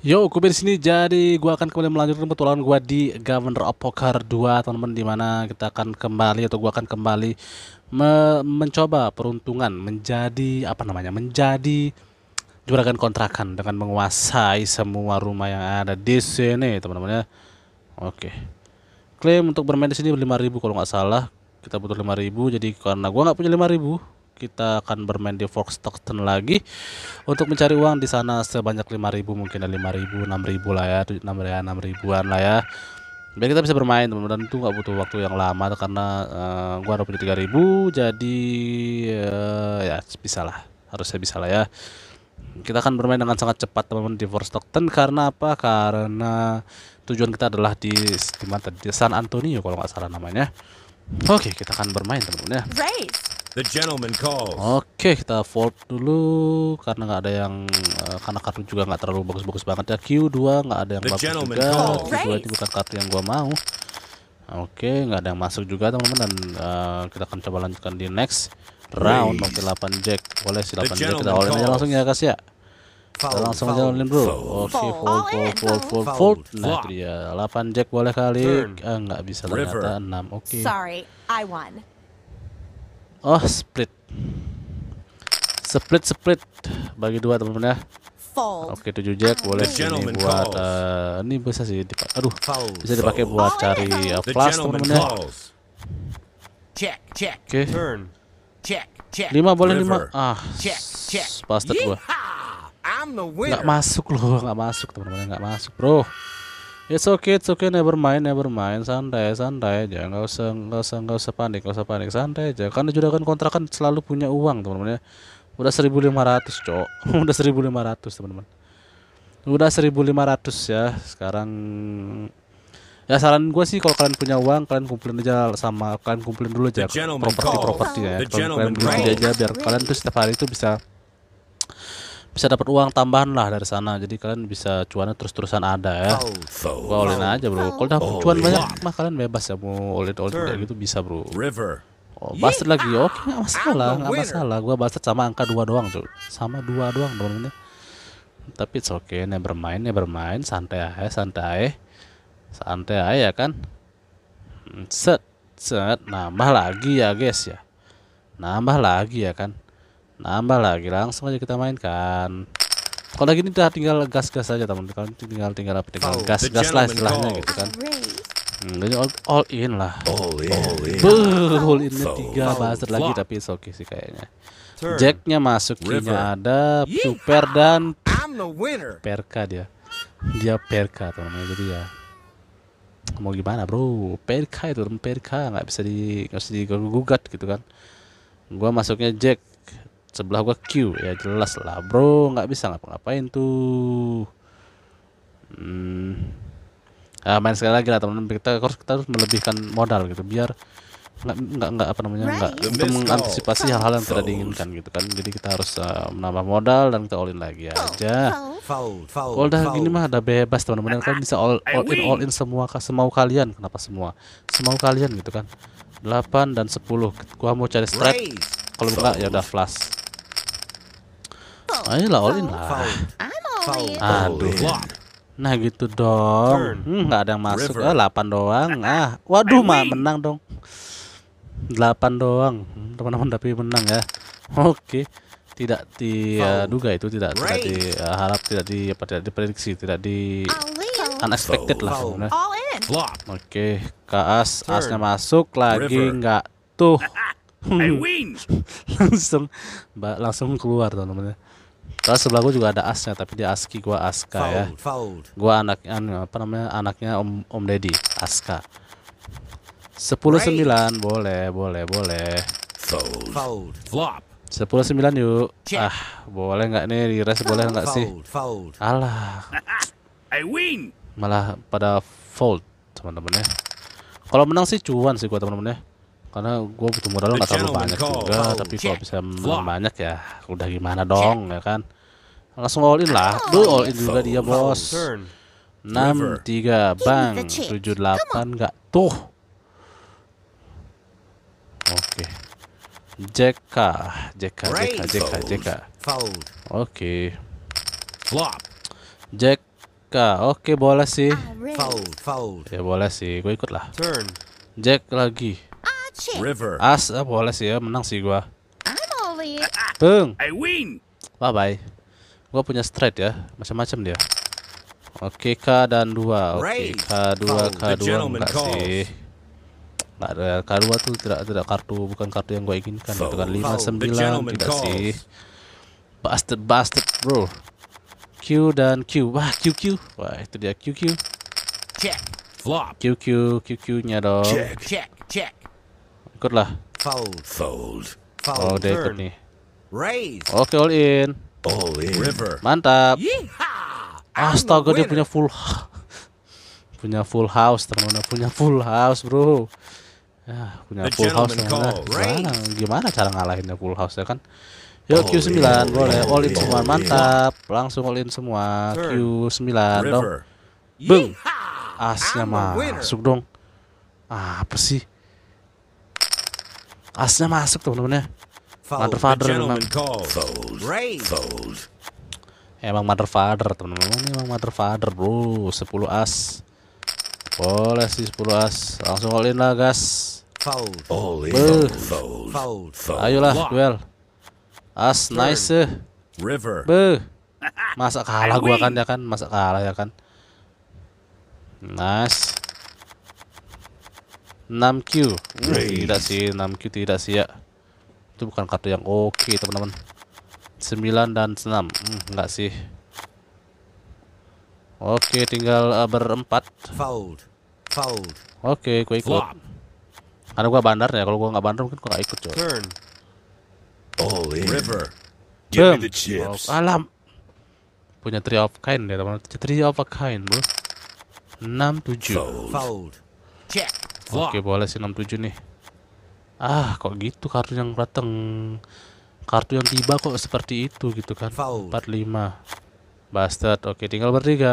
Yo, gue di sini. Jadi, gue akan kembali melanjutkan petualangan gue di Governor of Poker 2, teman-teman. di mana kita akan kembali atau gue akan kembali me mencoba peruntungan menjadi apa namanya? Menjadi juragan kontrakan dengan menguasai semua rumah yang ada di sini, teman-teman ya. Oke. Klaim untuk bermain di sini 5000 kalau nggak salah. Kita butuh 5000. Jadi karena gue nggak punya 5000, kita akan bermain di Fox Stockton lagi untuk mencari uang di sana sebanyak 5000 mungkin 5000 6000 lah ya 6 ya 6000-an lah ya biar kita bisa bermain teman-teman itu nggak butuh waktu yang lama karena uh, gua ada punya 3000 jadi uh, ya bisa lah harusnya bisa lah ya kita akan bermain dengan sangat cepat teman-teman di Stockton karena apa karena tujuan kita adalah di di, mana, di San Antonio kalau nggak salah namanya oke kita akan bermain teman-teman ya Race. The gentleman calls. Oke, kita fold dulu karena nggak ada yang uh, karena kartu juga nggak terlalu bagus-bagus banget ya. Q2 nggak ada yang The bagus juga. Calls. Q2 itu bukan kartu yang gua mau. Oke, nggak ada yang masuk juga teman-teman dan uh, kita akan coba lanjutkan di next round. Oke, okay, 8 jack. Boleh si 8 jack kita olin aja langsung ya, guys ya. kita langsung fold, aja olin, bro. Oke, fold, fold, fold, fold, fold. Nah, itu dia. 8 jack boleh kali. Ah, nggak bisa ternyata 6. Oke. Okay. Sorry, I won. Oh, split. Split split bagi dua teman-teman ya. Oke, okay, 7 jack boleh ini buat uh, ini bisa sih dipakai. Aduh, bisa dipakai oh, buat oh, cari uh, plus eh, teman-teman ya. Check, check. Oke. Okay. Turn. Check, check. 5 boleh 5. Ah. Check, check. Bastard gua. Nggak masuk loh, nggak masuk teman-teman, nggak masuk, Bro. It's okay, it's okay, never mind, never mind, santai, santai aja, nggak usah, nggak usah, nggak usah panik, nggak usah panik, santai aja. Karena juragan kontrakan selalu punya uang, teman-teman ya. Udah 1.500, cok. Udah 1.500, teman-teman. Udah 1.500 ya. Sekarang ya saran gue sih kalau kalian punya uang kalian kumpulin aja sama kalian kumpulin dulu aja properti propertinya ya. kalian beli aja biar kalian tuh setiap hari itu bisa bisa dapat uang tambahan lah dari sana jadi kalian bisa cuannya terus-terusan ada ya oh, gua all aja bro oh. kalau udah cuan oh, banyak mah kalian bebas ya mau olin olin kayak gitu bisa bro River. Oh, bastard lagi oke okay, nggak masalah nggak masalah gua bastard sama angka dua doang cuy sama dua doang dong ini tapi it's okay ini bermain ini bermain santai aja santai santai aja ya kan hmm, set set nambah lagi ya guys ya nambah lagi ya kan nambah lagi langsung aja kita mainkan kalau lagi ini udah tinggal gas-gas aja teman teman tinggal tinggal apa tinggal oh, gas-gas oh, lah istilahnya gitu kan hmm, jadi all, all in lah all in, all in. tiga all in so, tiga buzzer lagi tapi oke okay sih kayaknya Jacknya masuk, ada super dan perka dia, dia perka teman-teman jadi ya mau gimana bro perka itu perka nggak bisa di nggak bisa digugat gitu kan gua masuknya jack sebelah gua Q ya jelas lah bro nggak bisa ngapa-ngapain tuh hmm. Nah, main sekali lagi lah teman-teman kita harus kita harus melebihkan modal gitu biar nggak nggak nggak apa namanya nggak untuk mengantisipasi hal-hal yang tidak diinginkan gitu kan jadi kita harus uh, menambah modal dan kita all in lagi aja kalau udah gini mah ada bebas teman-teman kalian bisa all, all in all in semua semau kalian kenapa semua semau kalian gitu kan delapan dan sepuluh gua mau cari strike kalau enggak ya udah flash Ayo ah, all in lah. Aduh. Nah gitu dong. Hmm, ada yang masuk. Eh, 8 doang. Ah, waduh mah menang dong. 8 doang. Hmm, teman-teman tapi menang ya. Oke. Tidak diduga itu tidak tidak diharap, tidak di apa tidak diprediksi, tidak di unexpected lah sebenarnya. Oke, okay. Kaas asnya masuk lagi nggak tuh. langsung langsung keluar teman-teman Soalnya sebelah gue juga ada asnya, tapi dia aski gua aska fold, ya. Fold. Gue anaknya apa namanya anaknya om om deddy aska. Sepuluh sembilan boleh boleh boleh. Fold. Fold. Flop. Sepuluh sembilan yuk. Check. Ah boleh nggak nih di rest boleh nggak sih? Fold. Alah. I win. Malah pada fold teman-teman ya. Kalau menang sih cuan sih gua teman-teman ya karena gue butuh modal nggak terlalu banyak juga tapi kalau bisa menang banyak ya udah gimana dong ya kan langsung all in lah lu all in juga dia bos enam tiga bang tujuh delapan nggak tuh oke okay. JK JK JK JK JK oke okay. JK oke okay, boleh sih ah, ya boleh sih gue ikut lah Jack lagi River. As ah, boleh sih ya, menang sih gua. Bung. I win. Bye bye. Gua punya straight ya, macam-macam dia. Oke okay, K dan dua. Oke okay, K2 K2 enggak sih. Enggak ada K2 tuh tidak tidak kartu bukan kartu yang gua inginkan itu kan sembilan tidak calls. sih. Bastard bastard bro. Q dan Q. Wah, Q Q Wah, itu dia Q Q. Check. Flop. Q Q nya dong. Check, check, check. Ikut lah. Fold. Fold. Fold. Oh, udah ikut nih. Raise. Oke, all in. All in. River. Mantap. Astaga, dia punya full punya full house, teman Punya full house, Bro. Ya, punya The full house gimana? gimana? Gimana cara ngalahinnya full house ya kan? Yuk Q9 boleh all in semua mantap. Langsung all in semua Q9 dong. Bung. Asnya mah masuk dong. Apa sih? Asnya masuk teman-teman ya. Mother father memang. Emang mother father teman-teman. Emang mother father bro. 10 as. Boleh sih 10 as. Langsung all in lah gas. Fold. All in. Fold. Fold. Fold. Ayolah duel. As nice. Eh. River. Be. Masa kalah gua kan ya kan? Masa kalah ya kan? Nice. 6Q Tidak sih 6Q tidak sih ya Itu bukan kartu yang oke okay, teman-teman 9 dan 6 hmm, Enggak sih Oke okay, tinggal uh, berempat Fold. Fold. Oke okay, gue ikut Ada gua bandar ya Kalau gua nggak bandar mungkin gua nggak ikut coy All in. River. Give me the chips. alam. Punya three of kind ya teman-teman. Three of a kind, Bro. 6 7. Fold. Fold. Check. Fuck. Oke boleh sih 67 nih. Ah kok gitu kartu yang datang kartu yang tiba kok seperti itu gitu kan. Foul. 45. Bastard. Oke tinggal bertiga.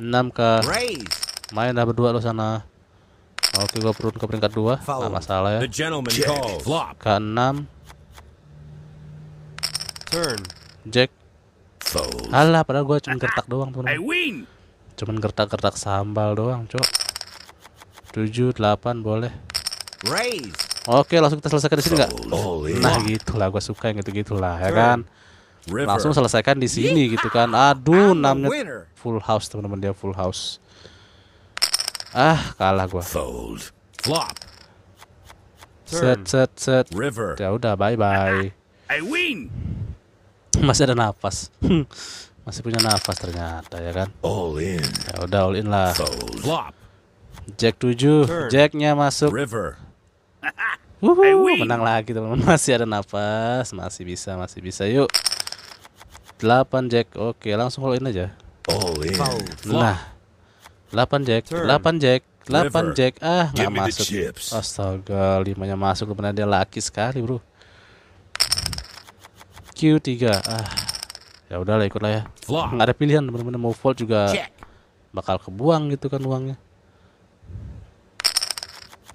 6 ke main dah berdua lo sana. Oke gua turun ke peringkat 2. Nggak masalah ya. Ke 6. Turn. Jack. Alah padahal gua cuma ah, ah. gertak doang, teman. Cuman gertak-gertak sambal doang, Cok. 7, 8 boleh. Raise. Oke, langsung kita selesaikan di sini nggak? Nah, gitulah gue suka yang gitu-gitulah, ya kan? Langsung selesaikan di sini gitu kan. Aduh, namanya full house, teman-teman dia full house. Ah, kalah gua. Fold. Flop. Set set set. River. Ya udah, bye-bye. I win. Masih ada nafas. Masih punya nafas ternyata ya kan? All in. Ya udah all in lah. Fold. Jack 7, Jacknya masuk. River. Wuhu, menang lagi teman-teman. Masih ada nafas, masih bisa, masih bisa. Yuk. 8 Jack. Oke, langsung all in aja. Oh yeah. Nah. 8 Jack, 8 Jack, 8 Jack. Ah, nggak masuk. Astaga, limanya masuk lu dia laki sekali, Bro. Q3. Ah. Ya udahlah ikutlah ya. Nggak ada pilihan, teman-teman mau fold juga bakal kebuang gitu kan uangnya.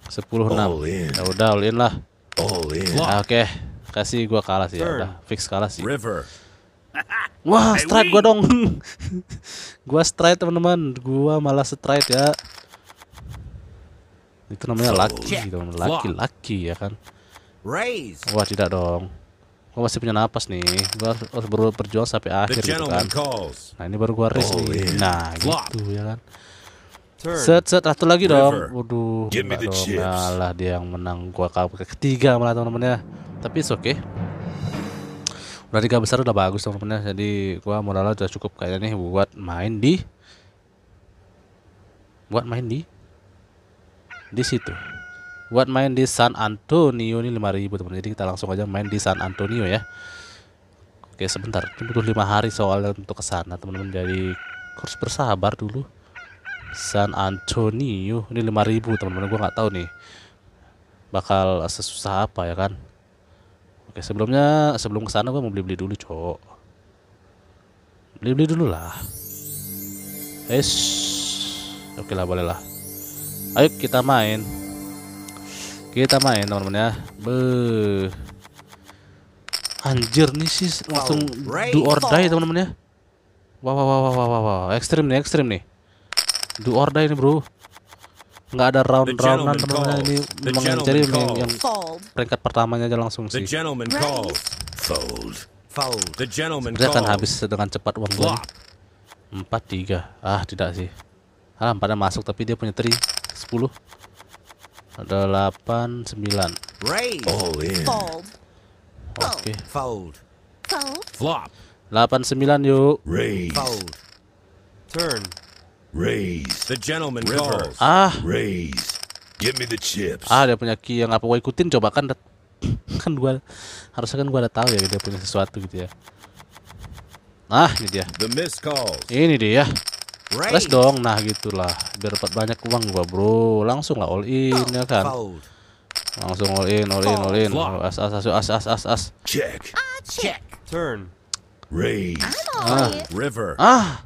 Sepuluh enam. Ya udah all in lah. All in. Nah, oke, okay. kasih gua kalah sih ya udah, fix kalah sih. River. Wah, strike gua dong. gua strike teman-teman, gua malah strike ya. Itu namanya laki, teman gitu. laki-laki ya kan. Wah, tidak dong. Gua masih punya napas nih. Gua harus berjuang sampai akhir gitu kan. Nah, ini baru gua race nih. Nah, gitu ya kan. Set set satu lagi dong. Waduh. Kalah dia yang menang. Gua ke ketiga malah teman-temannya. Tapi oke. Okay. Udah tiga besar udah bagus teman-temannya. Jadi gua modalnya udah cukup kayaknya nih buat main di buat main di di situ. Buat main di San Antonio ini 5000 teman. teman Jadi kita langsung aja main di San Antonio ya. Oke, sebentar. Ini butuh 5 hari soalnya untuk ke sana, teman-teman. Jadi harus bersabar dulu. San Antonio ini 5000 teman-teman gue nggak tahu nih bakal sesusah apa ya kan oke sebelumnya sebelum kesana gue mau beli-beli dulu cok beli-beli dulu lah es oke lah boleh lah ayo kita main kita main teman-teman ya be anjir nih sih langsung do or die teman-teman ya wah wah wah wah wah wah, ekstrim nih ekstrim nih do or die ini bro nggak ada round roundan temennya ini memang yang cari yang, yang peringkat pertamanya aja langsung sih Sebenernya akan habis dengan cepat uang gue empat tiga ah tidak sih Alah empatnya masuk tapi dia punya tri sepuluh ada delapan sembilan oh, iya. oke fold flop delapan sembilan yuk Raise. fold turn Raise. The gentleman calls. Ah. Raise. Give me the chips. Ah, dia punya key yang apa gua ikutin coba kan kan gua harusnya kan gua ada tahu ya dia punya sesuatu gitu ya. Nah, ini dia. The miss calls. Ini dia. Raise dong. Nah, gitulah. Biar dapat banyak uang gua, Bro. Langsung lah all in ya kan. Langsung all in, all in, all in. As as as as as as. as. Check. Ah, check. Turn. Raise. Ah. River. Ah.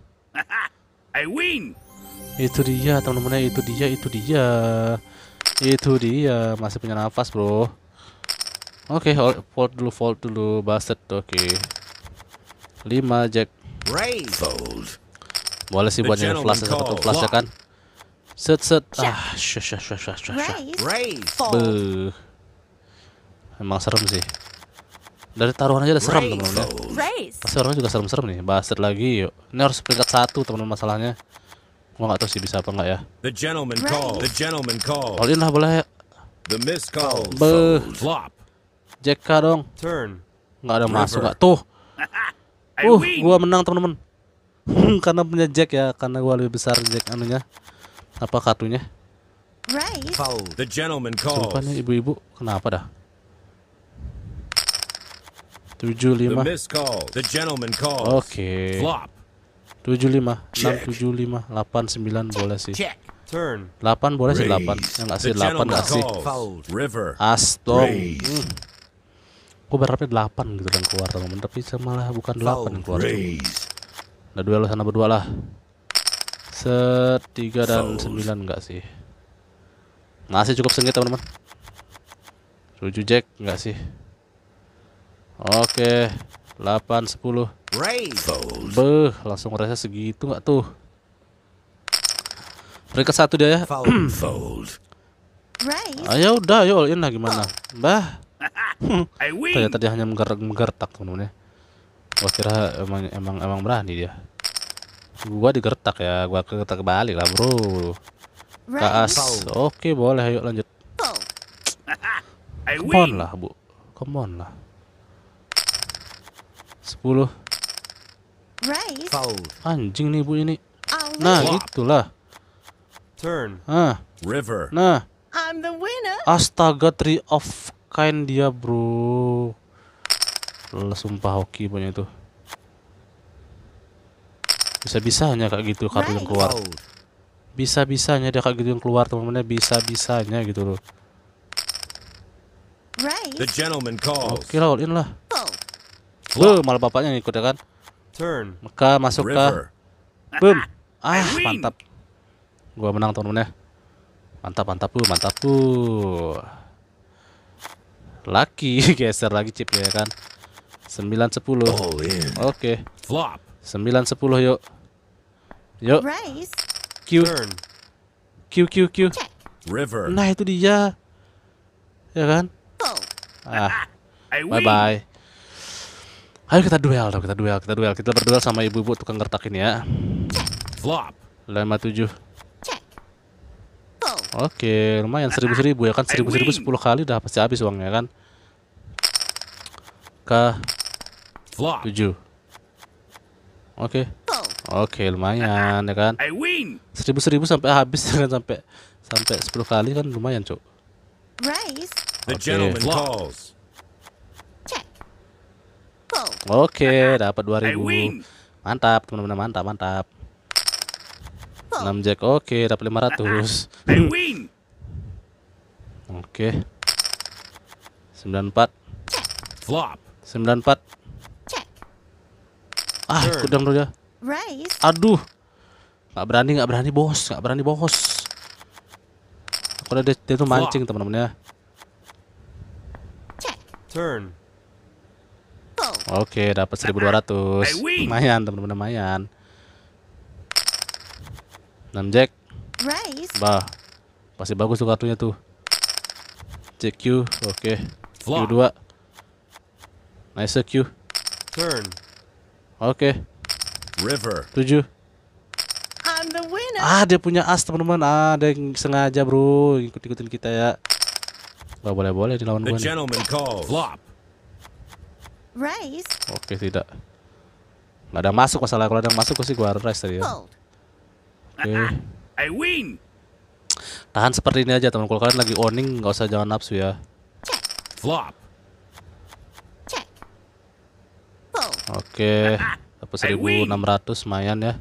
I win. Itu dia teman-teman itu dia itu dia itu dia masih punya nafas bro. Oke okay, fold dulu fold dulu Bastet oke. Okay. 5 jack. Fold. Boleh sih buat yang flash satu flash ya kan. Set set ah shush shush shush shush. syah. Emang serem sih. Dari taruhan aja udah serem teman-teman ya. Pasti orangnya juga serem-serem nih. Basir lagi yuk. Ini harus peringkat satu teman-teman masalahnya. Gua nggak tahu sih bisa apa nggak ya. The gentleman call. The gentleman call. All in lah boleh. The miss call. Be. JK dong. Turn. Nggak ada masuk nggak tuh. Uh, gua menang teman-teman. karena punya Jack ya, karena gua lebih besar Jack anunya. Apa kartunya? Right. The gentleman call. ibu-ibu kenapa dah? tujuh lima oke tujuh lima enam tujuh lima delapan sembilan boleh sih delapan boleh sih delapan yang nggak sih delapan nggak sih astong hmm. gue berharapnya delapan gitu kan keluar teman tapi malah bukan delapan yang keluar Nah duel sana berdua lah set tiga dan sembilan nggak sih masih cukup sengit teman-teman tujuh jack nggak sih Oke, 8 10. Beh, langsung rasa segitu nggak tuh? Mereka satu dia ya. Ayo udah, ayo all in lah gimana? Oh. Bah. Ternyata dia hanya menggerak menggertak teman-teman ya. Gua kira emang emang emang berani dia. Gua digertak ya, gua kegertak balik lah, Bro. Kaas. Oke, boleh ayo lanjut. Come on lah, Bu. Come on lah. 10 Anjing nih bu ini Nah itulah Turn. Nah. River. Nah. I'm the winner. Astaga, three of kind dia, bro. Lelah sumpah hoki banyak itu. Bisa-bisanya kayak gitu kartu yang keluar. Bisa-bisanya dia kayak gitu yang keluar, teman-temannya bisa-bisanya gitu loh. The gentleman calls. Oke, lah, all in lah. Wah, malah bapaknya ngikut ya kan. Turn. Maka masuk ke Boom. Ah, mantap. Gua menang temen ya. Mantap, mantap, bu, mantap, bu. Lucky, geser lagi chip ya kan. 9 10. Oke. Flop. 9 10 yuk. Yuk. Q. Q Q Q. River. Nah, itu dia. Ya kan? Ah. Bye bye. Ayo kita duel dong, kita duel, kita duel. Kita berduel sama ibu-ibu tukang gertak ini ya. Flop. 57. Oke, lumayan seribu seribu ya kan seribu seribu sepuluh kali udah pasti habis uangnya kan. K tujuh. Oke. Oke, lumayan ya kan. Seribu seribu sampai habis ya kan sampai sampai sepuluh kali kan lumayan, Cuk. Okay. Oke, dapat 2000. Mantap, teman-teman, mantap, mantap. 6 jack. Oke, dapat 500. Oke. 94. Flop. 94. Check. Ah, kudang dulu ya. Aduh. Enggak berani, enggak berani bos, Enggak berani bos. Aku udah dia tuh mancing, teman-teman ya. Turn. Oke, dapat 1200. Lumayan, teman-teman, lumayan. 6 jack. Bah. Pasti bagus tuh kartunya tuh. CQ, oke. Q2. Nice Q. Turn. Oke. River. 7. Ah, dia punya as, teman-teman. Ah, ada yang sengaja, Bro, ikut-ikutin kita ya. Gak boleh-boleh dilawan gue. Flop. Raise. Oke, tidak. Nggak ada masuk masalah. Kalau ada yang masuk sih gua raise tadi ya. Oke. I win. Tahan seperti ini aja teman. Kalau kalian lagi owning nggak usah jangan nafsu ya. Flop. Ya. Oke. Dapat 1600 lumayan ya.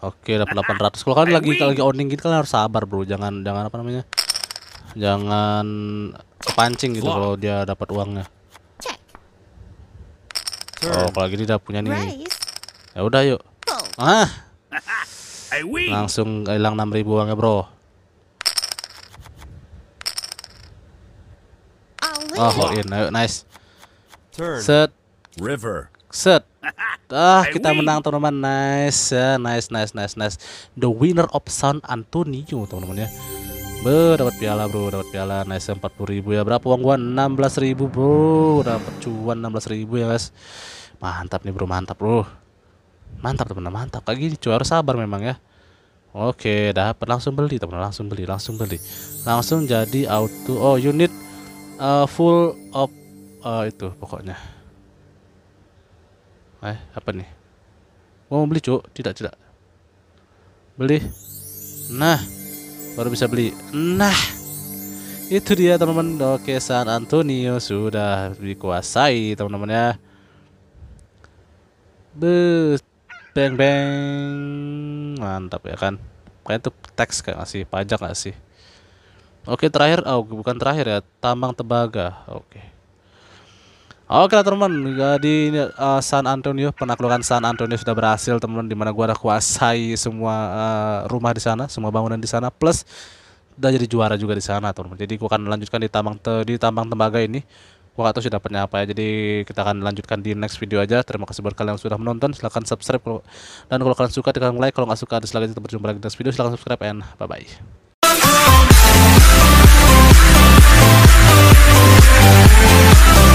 Oke, dapat 800. Kalau kalian lagi lagi owning gitu kalian harus sabar, Bro. Jangan jangan apa namanya? jangan kepancing gitu kalau dia dapat uangnya oh kalau gini udah punya nih ya udah yuk ah langsung hilang 6000 uangnya bro oh all in ayo nice set river set Ah, kita menang teman-teman. Nice, ya. nice, nice, nice, nice. The winner of San Antonio, teman-teman ya. Be, dapat piala bro, dapat piala nice 40 ribu ya. Berapa uang gua? 16 ribu bro. Dapat cuan 16 ribu ya guys. Mantap nih bro, mantap bro. Mantap teman mantap. Kayak gini cuy harus sabar memang ya. Oke, dapat langsung beli teman, langsung beli, langsung beli. Langsung jadi auto. Oh, unit uh, full of uh, eh, itu pokoknya. Eh, apa nih? mau beli, Cuk. Tidak, tidak. Beli. Nah, baru bisa beli nah itu dia teman-teman oke San Antonio sudah dikuasai teman-teman ya Be bang bang mantap ya kan kayak tuh teks kayak ngasih pajak ngasih oke terakhir oh bukan terakhir ya tambang tebaga oke Oke lah teman, di uh, eh, San Antonio penaklukan San Antonio sudah berhasil teman, dimana gua udah kuasai semua uh, rumah di sana, semua bangunan di sana, plus udah jadi juara juga di sana teman. Jadi gua akan lanjutkan di tambang te, di tambang tembaga ini. Gua gak tahu sudah apa ya, jadi kita akan lanjutkan di next video aja. Terima kasih buat kalian yang sudah menonton, silahkan subscribe kalau, dan kalau kalian suka tekan like, kalau nggak suka ada lagi kita berjumpa lagi di next video, silahkan subscribe and bye bye.